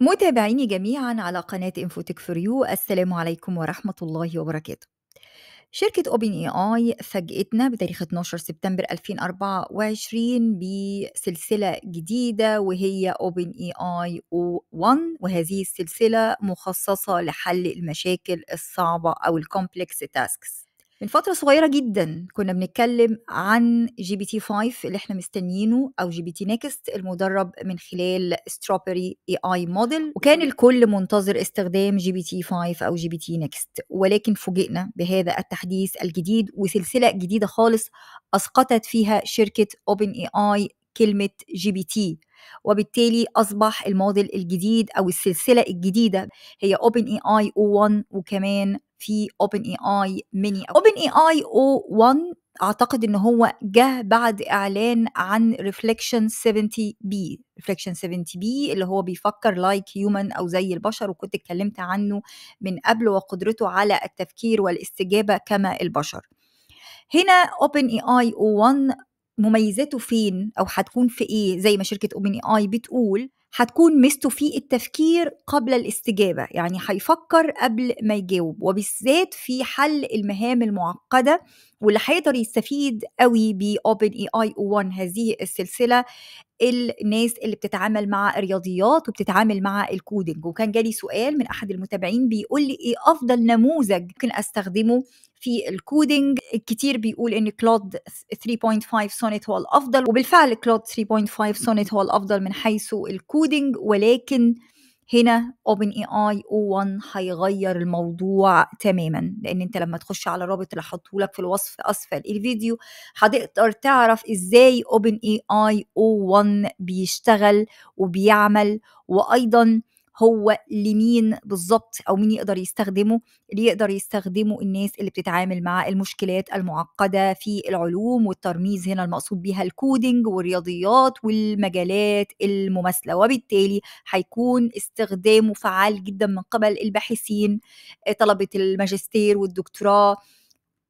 متابعيني جميعا على قناة انفوتك فور يو السلام عليكم ورحمة الله وبركاته شركة اوبن اي اي فاجئتنا بتاريخ 12 سبتمبر 2024 بسلسلة جديدة وهي اوبن اي اي او 1 وهذه السلسلة مخصصة لحل المشاكل الصعبة او الكومبلكس تاسكس من فترة صغيرة جدا كنا بنتكلم عن جي بي تي 5 اللي احنا مستنيينه او جي بي تي نيكست المدرب من خلال ستروبري اي اي موديل وكان الكل منتظر استخدام جي بي تي 5 او جي بي تي نيكست ولكن فوجئنا بهذا التحديث الجديد وسلسلة جديدة خالص اسقطت فيها شركة اوبن اي اي كلمة جي بي تي وبالتالي أصبح الموديل الجديد أو السلسلة الجديدة هي اي اي او 1 وكمان في اوبن اي اي ميني اوبن اي اي او 1 اعتقد ان هو جه بعد اعلان عن ريفليكشن 70 بي ريفليكشن 70 بي اللي هو بيفكر لايك like هيومن او زي البشر وكنت اتكلمت عنه من قبل وقدرته على التفكير والاستجابه كما البشر هنا اوبن اي اي او 1 مميزاته فين او هتكون في ايه زي ما شركه اوبن اي اي بتقول هتكون ميزته في التفكير قبل الاستجابة يعني هيفكر قبل ما يجاوب وبالذات في حل المهام المعقدة واللي هيقدر يستفيد قوي باوبن اي اي او 1 هذه السلسله الناس اللي بتتعامل مع الرياضيات وبتتعامل مع الكودينج وكان جالي سؤال من احد المتابعين بيقول لي ايه افضل نموذج ممكن استخدمه في الكودينج الكتير بيقول ان كلود 3.5 سونيت هو الافضل وبالفعل كلود 3.5 سونيت هو الافضل من حيث الكودينج ولكن هنا اوبن اي اي او 1 هيغير الموضوع تماما لان انت لما تخش على الرابط اللي حاطه لك في الوصف اسفل الفيديو هتقدر تعرف ازاي اوبن اي اي او 1 بيشتغل وبيعمل وايضا هو لمين بالظبط او مين يقدر يستخدمه اللي يقدر يستخدمه الناس اللي بتتعامل مع المشكلات المعقده في العلوم والترميز هنا المقصود بيها الكودينج والرياضيات والمجالات المماثله وبالتالي هيكون استخدامه فعال جدا من قبل الباحثين آه، طلبه الماجستير والدكتوراه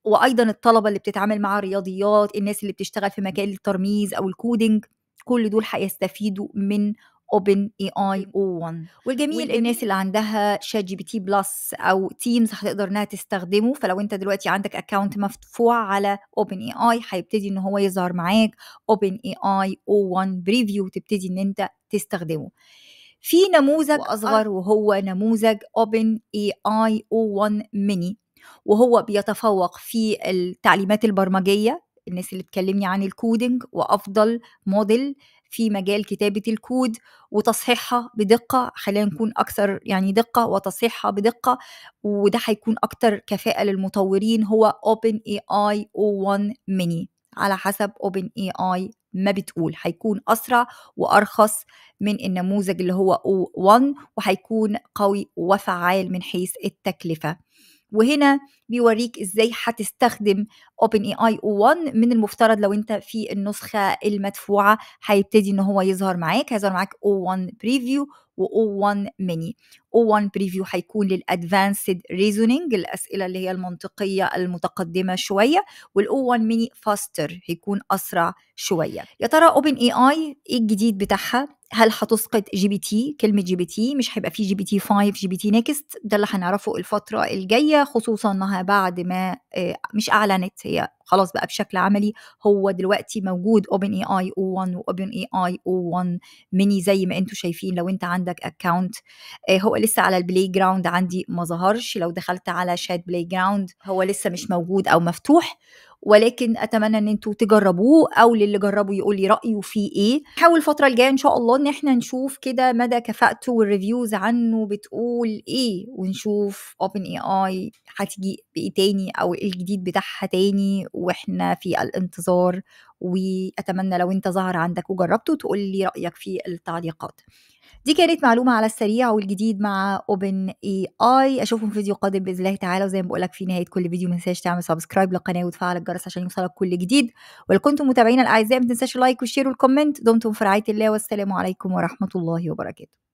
وايضا الطلبه اللي بتتعامل مع الرياضيات الناس اللي بتشتغل في مجال الترميز او الكودينج كل دول هيستفيدوا من اوبن اي اي او 1 والجميل الناس اللي عندها شات جي بي تي بلس او تيمز هتقدر انها تستخدمه فلو انت دلوقتي عندك اكونت مدفوع على اوبن اي اي هيبتدي ان هو يظهر معاك اوبن اي اي او 1 بريفيو تبتدي ان انت تستخدمه في نموذج اصغر آه، وهو نموذج اوبن اي اي او 1 ميني وهو بيتفوق في التعليمات البرمجيه الناس اللي بتكلمني عن الكودينج وافضل موديل في مجال كتابة الكود وتصحيحها بدقة خلينا نكون أكثر يعني دقة وتصحيحها بدقة وده هيكون أكثر كفاءة للمطورين هو OpenAI O1 Mini على حسب OpenAI ما بتقول هيكون أسرع وأرخص من النموذج اللي هو O1 وهيكون قوي وفعال من حيث التكلفة وهنا بيوريك ازاي هتستخدم اوبن اي اي او 1 من المفترض لو انت في النسخه المدفوعه هيبتدي ان هو يظهر معاك هيظهر معاك او 1 بريفيو و او 1 ميني او 1 بريفيو هيكون للادفانسد ريزونينج الاسئله اللي هي المنطقيه المتقدمه شويه والاو 1 ميني فاستر هيكون اسرع شويه يا ترى اوبن اي اي ايه الجديد بتاعها هل حتسقط جي بي تي كلمه جي بي تي مش هيبقى في جي بي تي 5 جي بي تي نيكست ده اللي هنعرفه الفتره الجايه خصوصا انها بعد ما آه، مش اعلنت هي خلاص بقى بشكل عملي هو دلوقتي موجود اوبن اي اي او 1 واوبن اي اي او 1 ميني زي ما انتم شايفين لو انت عندك اكونت آه، هو لسه على البلاي جراوند عندي ما ظهرش لو دخلت على شات بلاي جراوند هو لسه مش موجود او مفتوح ولكن اتمنى ان انتوا تجربوه او للي جربه يقول لي رايه فيه ايه حاول الفتره الجايه ان شاء الله ان احنا نشوف كده مدى كفاءته والريفيوز عنه بتقول ايه ونشوف اوبن اي اي هتيجي بايه تاني او ايه الجديد بتاعها تاني واحنا في الانتظار واتمنى لو انت ظهر عندك وجربته تقول لي رايك في التعليقات دي كانت معلومة على السريع والجديد مع اوبن اي اي اشوفكم في فيديو قادم باذن الله تعالى وزي ما بقولك في نهاية كل فيديو ما تنساش تعمل سبسكرايب للقناة وتفعل الجرس عشان يوصلك كل جديد ولو كنتم متابعينا الاعزاء ما تنساش اللايك والشير والكومنت دمتم في رعاية الله والسلام عليكم ورحمة الله وبركاته